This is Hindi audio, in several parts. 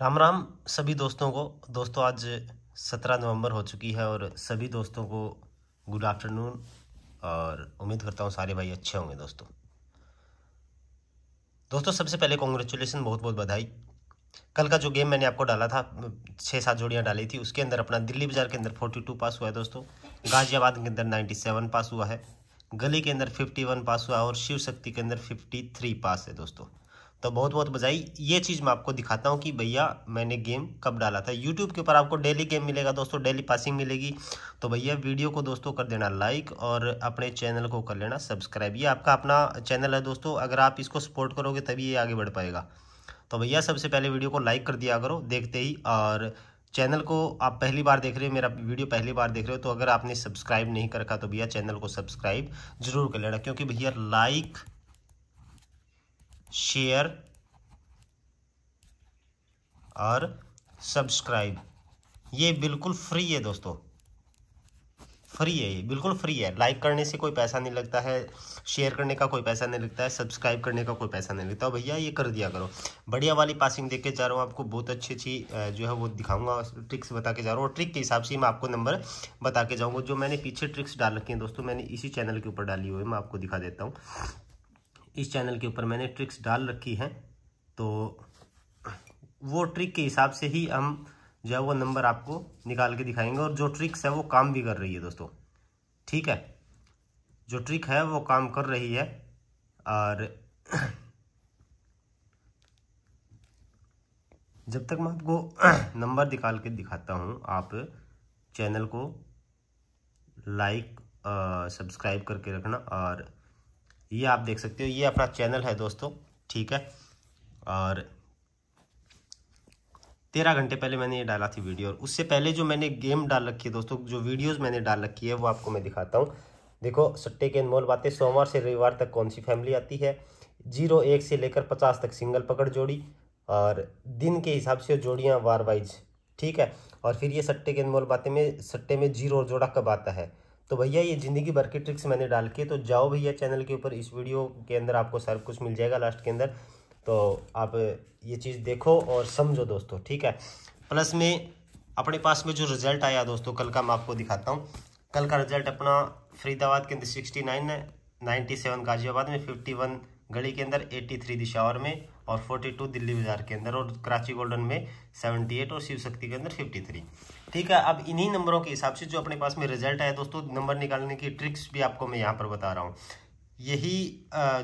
राम राम सभी दोस्तों को दोस्तों आज सत्रह नवंबर हो चुकी है और सभी दोस्तों को गुड आफ्टरनून और उम्मीद करता हूँ सारे भाई अच्छे होंगे दोस्तों दोस्तों सबसे पहले कॉन्ग्रेचुलेसन बहुत बहुत बधाई कल का जो गेम मैंने आपको डाला था छः सात जोड़ियाँ डाली थी उसके अंदर अपना दिल्ली बाजार के अंदर फोर्टी टू पास हुआ है दोस्तों गाजियाबाद के अंदर नाइन्टी सेवन पास हुआ है गली के अंदर फिफ्टी वन पास हुआ है और शिव शक्ति के अंदर फिफ्टी थ्री पास है दोस्तों तो बहुत बहुत बजाई ये चीज़ मैं आपको दिखाता हूँ कि भैया मैंने गेम कब डाला था यूट्यूब के ऊपर आपको डेली गेम मिलेगा दोस्तों डेली पासिंग मिलेगी तो भैया वीडियो को दोस्तों कर देना लाइक और अपने चैनल को कर लेना सब्सक्राइब ये आपका अपना चैनल है दोस्तों अगर आप इसको सपोर्ट करोगे तभी ये आगे बढ़ पाएगा तो भैया सबसे पहले वीडियो को लाइक कर दिया करो देखते ही और चैनल को आप पहली बार देख रहे हो मेरा वीडियो पहली बार देख रहे हो तो अगर आपने सब्सक्राइब नहीं कर रखा तो भैया चैनल को सब्सक्राइब जरूर कर लेना क्योंकि भैया लाइक शेयर और सब्सक्राइब ये बिल्कुल फ्री है दोस्तों फ्री है ये बिल्कुल फ्री है लाइक करने से कोई पैसा नहीं लगता है शेयर करने का कोई पैसा नहीं लगता है सब्सक्राइब करने का कोई पैसा नहीं लगता भैया ये कर दिया करो बढ़िया वाली पासिंग देख के जा रहा हूँ आपको बहुत अच्छी अच्छी जो है वो दिखाऊंगा ट्रिक्स बता के जा रहा हूँ और ट्रिक के हिसाब से मैं आपको नंबर बता के जाऊँगा जो मैंने पीछे ट्रिक्स डाल रखी है दोस्तों मैंने इसी चैनल के ऊपर डाली हुई है मैं आपको दिखा देता हूँ इस चैनल के ऊपर मैंने ट्रिक्स डाल रखी हैं तो वो ट्रिक के हिसाब से ही हम जो है वो नंबर आपको निकाल के दिखाएंगे और जो ट्रिक्स है वो काम भी कर रही है दोस्तों ठीक है जो ट्रिक है वो काम कर रही है और जब तक मैं आपको नंबर निकाल के दिखाता हूँ आप चैनल को लाइक सब्सक्राइब करके रखना और ये आप देख सकते हो ये अपना चैनल है दोस्तों ठीक है और तेरह घंटे पहले मैंने ये डाला थी वीडियो और उससे पहले जो मैंने गेम डाल रखी है दोस्तों जो वीडियोस मैंने डाल रखी है वो आपको मैं दिखाता हूँ देखो सट्टे के अनमोल बातें सोमवार से रविवार तक कौन सी फैमिली आती है जीरो एक से लेकर पचास तक सिंगल पकड़ जोड़ी और दिन के हिसाब से जोड़ियाँ वार वाइज ठीक है और फिर ये सट्टे के अनमोल बातें में सट्टे में जीरो और जोड़ा कब आता है तो भैया ये ज़िंदगी भर की ट्रिक्स मैंने डाल के तो जाओ भैया चैनल के ऊपर इस वीडियो के अंदर आपको सब कुछ मिल जाएगा लास्ट के अंदर तो आप ये चीज़ देखो और समझो दोस्तों ठीक है प्लस में अपने पास में जो रिजल्ट आया दोस्तों कल का मैं आपको दिखाता हूँ कल का रिजल्ट अपना फरीदाबाद के अंदर सिक्सटी नाइन है नाइन्टी सेवन गाजियाबाद में फिफ्टी वन गली के अंदर एट्टी थ्री दिशावर में और फोर्टी टू दिल्ली बाजार के अंदर और कराची गोल्डन में सेवेंटी एट और शिव शक्ति के अंदर फिफ्टी थ्री ठीक है अब इन्हीं नंबरों के हिसाब से जो अपने पास में रिजल्ट आया दोस्तों नंबर निकालने की ट्रिक्स भी आपको मैं यहाँ पर बता रहा हूँ यही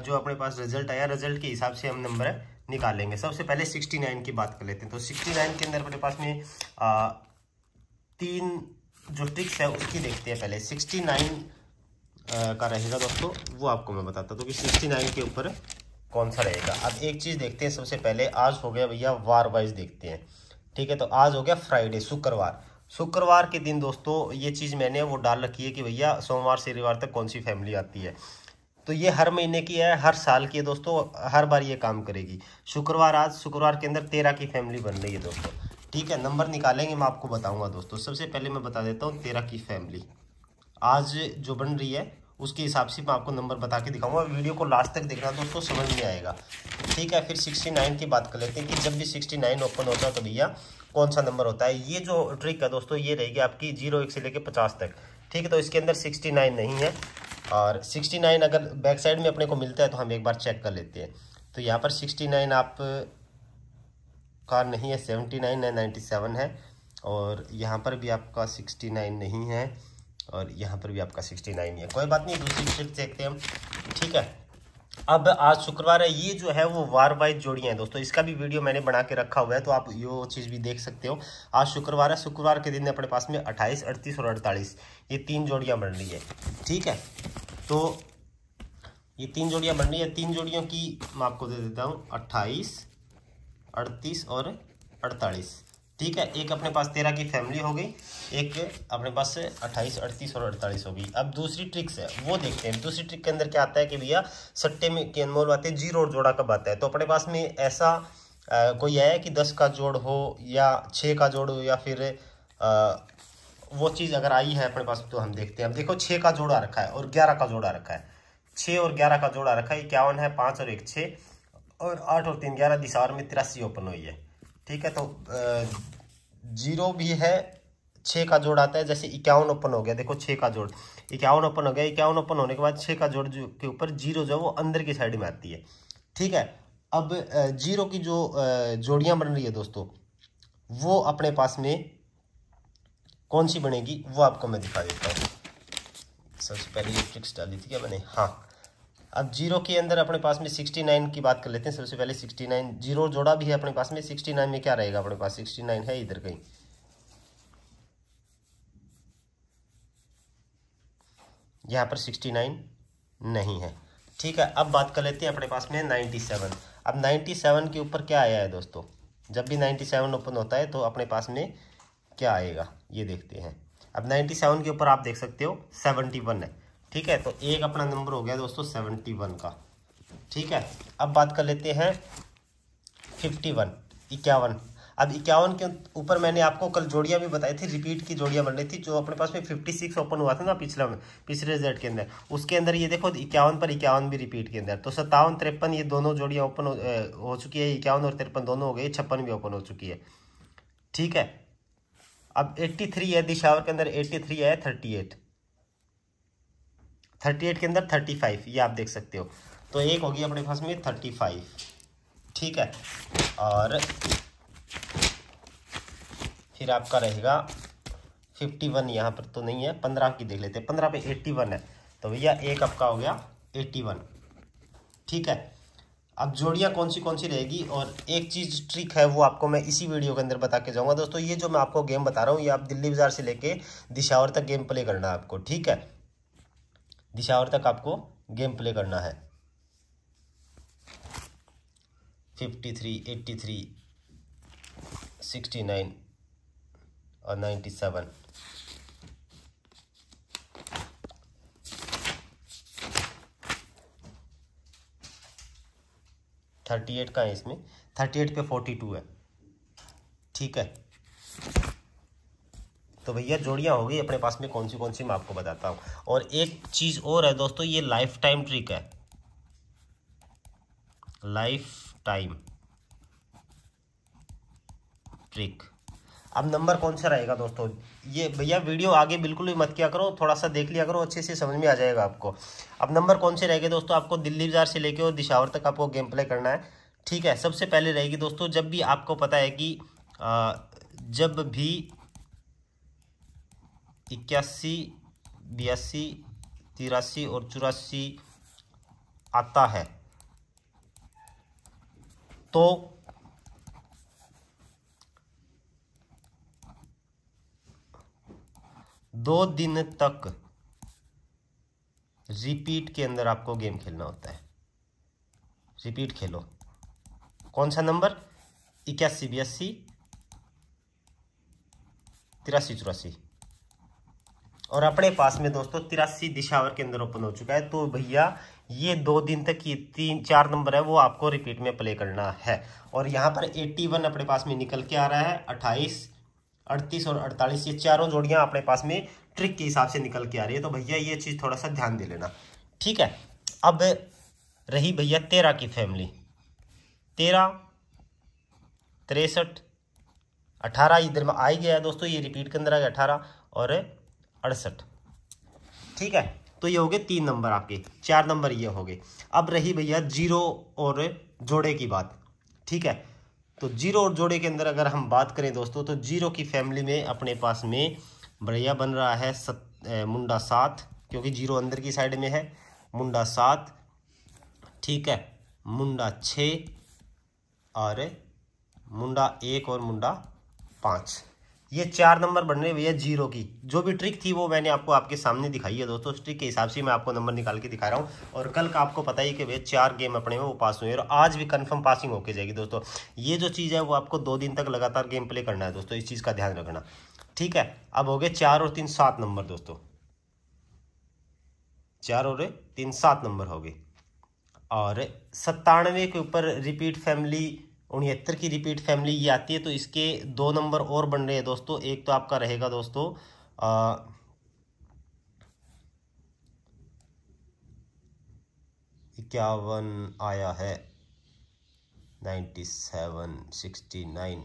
जो अपने पास रिजल्ट आया रिजल्ट के हिसाब से हम नंबर निकालेंगे सबसे पहले 69 की बात कर लेते हैं तो 69 के अंदर अपने पास में आ, तीन जो ट्रिक्स है उसकी देखते हैं पहले 69 का रहेगा दोस्तों वो आपको मैं बताता हूँ तो कि 69 के ऊपर कौन सा रहेगा अब एक चीज़ देखते हैं सबसे पहले आज हो गया भैया वार वाइज देखते हैं ठीक है तो आज हो गया फ्राइडे शुक्रवार शुक्रवार के दिन दोस्तों ये चीज़ मैंने वो डाल रखी है कि भैया सोमवार से रविवार तक कौन सी फैमिली आती है तो ये हर महीने की है हर साल की है दोस्तों हर बार ये काम करेगी शुक्रवार आज शुक्रवार के अंदर तेरह की फैमिली बन रही है दोस्तों ठीक है नंबर निकालेंगे मैं आपको बताऊंगा दोस्तों सबसे पहले मैं बता देता हूँ तेरह की फैमिली आज जो बन रही है उसके हिसाब से मैं आपको नंबर बता के दिखाऊंगा वीडियो को लास्ट तक देखना दोस्तों समझ में आएगा ठीक है फिर 69 की बात कर लेते हैं कि जब भी 69 ओपन होता है तो भैया कौन सा नंबर होता है ये जो ट्रिक है दोस्तों ये रहेगी आपकी जीरो एक से लेके पचास तक ठीक है तो इसके अंदर सिक्सटी नहीं है और सिक्सटी अगर बैक साइड में अपने को मिलता है तो हम एक बार चेक कर लेते हैं तो यहाँ पर सिक्सटी आप का नहीं है सेवेंटी है नाइन्टी है और यहाँ पर भी आपका सिक्सटी नहीं है और यहाँ पर भी आपका सिक्सटी नाइन है कोई बात नहीं दूसरी फिर देखते हैं हम ठीक है अब आज शुक्रवार है ये जो है वो वार वाइज जोड़ियाँ हैं दोस्तों इसका भी वीडियो मैंने बना के रखा हुआ है तो आप ये चीज़ भी देख सकते हो आज शुक्रवार है शुक्रवार के दिन अपने पास में अट्ठाईस अड़तीस और अड़तालीस ये तीन जोड़ियाँ बन रही है ठीक है तो ये तीन जोड़ियाँ बन रही है तीन जोड़ियों की मैं आपको दे देता हूँ अट्ठाईस अड़तीस और अड़तालीस ठीक है एक अपने पास तेरह की फैमिली हो गई एक अपने पास अट्ठाईस अड़तीस और अड़तालीस होगी अब दूसरी ट्रिक्स है वो देखते हैं दूसरी ट्रिक के अंदर क्या आता है कि भैया सट्टे में के अनमोल आते हैं जीरो और जोड़ा कब आता है तो अपने पास में ऐसा आ, कोई है कि दस का जोड़ हो या छः का जोड़ हो या फिर आ, वो चीज़ अगर आई है अपने पास तो हम देखते हैं अब देखो छः का जोड़ा रखा है और ग्यारह का जोड़ा रखा है छः और ग्यारह का जोड़ा रखा है इक्यावन है पाँच और एक छः और आठ और तीन ग्यारह दिसार में तिरासी ओपन हुई है ठीक है तो जीरो भी है छः का जोड़ आता है जैसे इक्यावन ओपन हो गया देखो छः का जोड़ इक्यावन ओपन हो गया इक्यावन ओपन होने के बाद छः का जोड़ जो के ऊपर जीरो जो है वो अंदर की साइड में आती है ठीक है अब जीरो की जो जोड़ियाँ बन रही है दोस्तों वो अपने पास में कौन सी बनेगी वो आपको मैं दिखा देता हूँ सबसे पहले ये ट्रिक्स डाली थी क्या मैंने हाँ अब जीरो के अंदर अपने पास में सिक्सटी नाइन की बात कर लेते हैं सबसे पहले सिक्सटी नाइन जीरो जोड़ा भी है अपने पास में सिक्सटी नाइन में क्या रहेगा अपने पास सिक्सटी नाइन है इधर कहीं यहाँ पर सिक्सटी नाइन नहीं है ठीक है अब बात कर लेते हैं अपने पास में नाइन्टी सेवन अब नाइन्टी सेवन के ऊपर क्या आया है दोस्तों जब भी नाइन्टी सेवन ओपन होता है तो अपने पास में क्या आएगा ये देखते हैं अब नाइन्टी सेवन के ऊपर आप देख सकते हो सेवनटी वन है ठीक है तो एक अपना नंबर हो गया दोस्तों सेवेंटी वन का ठीक है अब बात कर लेते हैं फिफ्टी वन इक्यावन अब इक्यावन के ऊपर मैंने आपको कल जोड़ियाँ भी बताई थी रिपीट की जोड़ियाँ बन रही थी जो अपने पास में फिफ्टी सिक्स ओपन हुआ था ना पिछले में पिछले रिजल्ट के अंदर उसके अंदर ये देखो इक्यावन पर इक्यावन भी रिपीट के अंदर तो सत्तावन तिरपन ये दोनों जोड़ियाँ ओपन हो, चुकी है इक्यावन और तिरपन दोनों हो गए छप्पन भी ओपन हो चुकी है ठीक है अब एट्टी थ्री है दिशावर के अंदर एट्टी थ्री है थर्टी एट थर्टी एट के अंदर थर्टी फाइव ये आप देख सकते हो तो एक होगी अपने पास में थर्टी फाइव ठीक है और फिर आपका रहेगा फिफ्टी वन यहाँ पर तो नहीं है पंद्रह की देख लेते हैं पंद्रह पे एट्टी वन है तो भैया एक आपका हो गया एट्टी वन ठीक है अब जोड़ियाँ कौन सी कौन सी रहेगी और एक चीज़ ट्रिक है वो आपको मैं इसी वीडियो के अंदर बता के जाऊँगा दोस्तों ये जो मैं आपको गेम बता रहा हूँ ये आप दिल्ली बाज़ार से लेके दिशावर तक गेम प्ले करना है आपको ठीक है दिशावर तक आपको गेम प्ले करना है fifty three eighty three sixty nine और नाइन्टी सेवन थर्टी एट का है इसमें थर्टी एट पे फोर्टी टू है ठीक है तो भैया जोड़ियाँ होगी अपने पास में कौन सी कौन सी मैं आपको बताता हूँ और एक चीज़ और है दोस्तों ये लाइफ टाइम ट्रिक है लाइफ टाइम ट्रिक अब नंबर कौन सा रहेगा दोस्तों ये भैया वीडियो आगे बिल्कुल भी मत किया करो थोड़ा सा देख लिया करो अच्छे से समझ में आ जाएगा आपको अब नंबर कौन से रहेगा दोस्तों आपको दिल्ली बाजार से लेके और दिशावर तक आपको गेम प्ले करना है ठीक है सबसे पहले रहेगी दोस्तों जब भी आपको पता है कि आ, जब भी इक्यासी बयासी तिरासी और चौरासी आता है तो दो दिन तक रिपीट के अंदर आपको गेम खेलना होता है रिपीट खेलो कौन सा नंबर इक्यासी बयासी तिरासी चौरासी और अपने पास में दोस्तों तिरासी दिशावर के अंदर ओपन हो चुका है तो भैया ये दो दिन तक ये तीन चार नंबर है वो आपको रिपीट में प्ले करना है और यहाँ पर 81 अपने पास में निकल के आ रहा है 28 38 और 48 ये चारों जोड़ियाँ अपने पास में ट्रिक के हिसाब से निकल के आ रही है तो भैया ये चीज़ थोड़ा सा ध्यान दे लेना ठीक है अब रही भैया तेरह की फैमिली तेरह तिरसठ अठारह इधर में आ ही गया दोस्तों ये रिपीट के अंदर आ गया अठारह और अड़सठ ठीक है तो ये हो गए तीन नंबर आपके चार नंबर ये हो गए अब रही भैया जीरो और जोड़े की बात ठीक है तो जीरो और जोड़े के अंदर अगर हम बात करें दोस्तों तो जीरो की फैमिली में अपने पास में भैया बन रहा है सत ए, मुंडा सात क्योंकि जीरो अंदर की साइड में है मुंडा सात ठीक है मुंडा छः और मुंडा एक और मुंडा पाँच ये चार नंबर बन रहे भैया जीरो की जो भी ट्रिक थी वो मैंने आपको आपके सामने दिखाई है दोस्तों उस ट्रिक के हिसाब से मैं आपको नंबर निकाल के दिखा रहा हूँ और कल का आपको पता ही कि भैया चार गेम अपने में वो पास हुए और आज भी कन्फर्म पासिंग होके जाएगी दोस्तों ये जो चीज़ है वो आपको दो दिन तक लगातार गेम प्ले करना है दोस्तों इस चीज़ का ध्यान रखना ठीक है अब हो गए चार और तीन सात नंबर दोस्तों चार और तीन सात नंबर हो गए और सत्तानवे के ऊपर रिपीट फैमिली उनहत्तर की रिपीट फैमिली ये आती है तो इसके दो नंबर और बन रहे हैं दोस्तों एक तो आपका रहेगा दोस्तों आ, इक्यावन आया है नाइन्टी सेवन सिक्सटी नाइन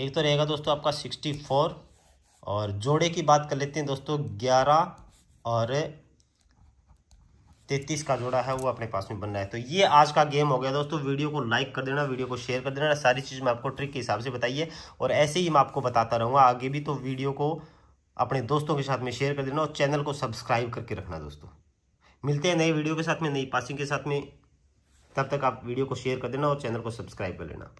एक तो रहेगा दोस्तों आपका सिक्सटी फोर और जोड़े की बात कर लेते हैं दोस्तों ग्यारह और तैतीस का जोड़ा है वो अपने पास में बन रहा है तो ये आज का गेम हो गया दोस्तों वीडियो को लाइक कर देना वीडियो को शेयर कर देना सारी चीज़ मैं आपको ट्रिक के हिसाब से बताइए और ऐसे ही मैं आपको बताता रहूँगा आगे भी तो वीडियो को अपने दोस्तों के साथ में शेयर कर देना और चैनल को सब्सक्राइब करके रखना दोस्तों मिलते हैं नए वीडियो के साथ में नई पासिंग के साथ में तब तक आप वीडियो को शेयर कर देना और चैनल को सब्सक्राइब कर लेना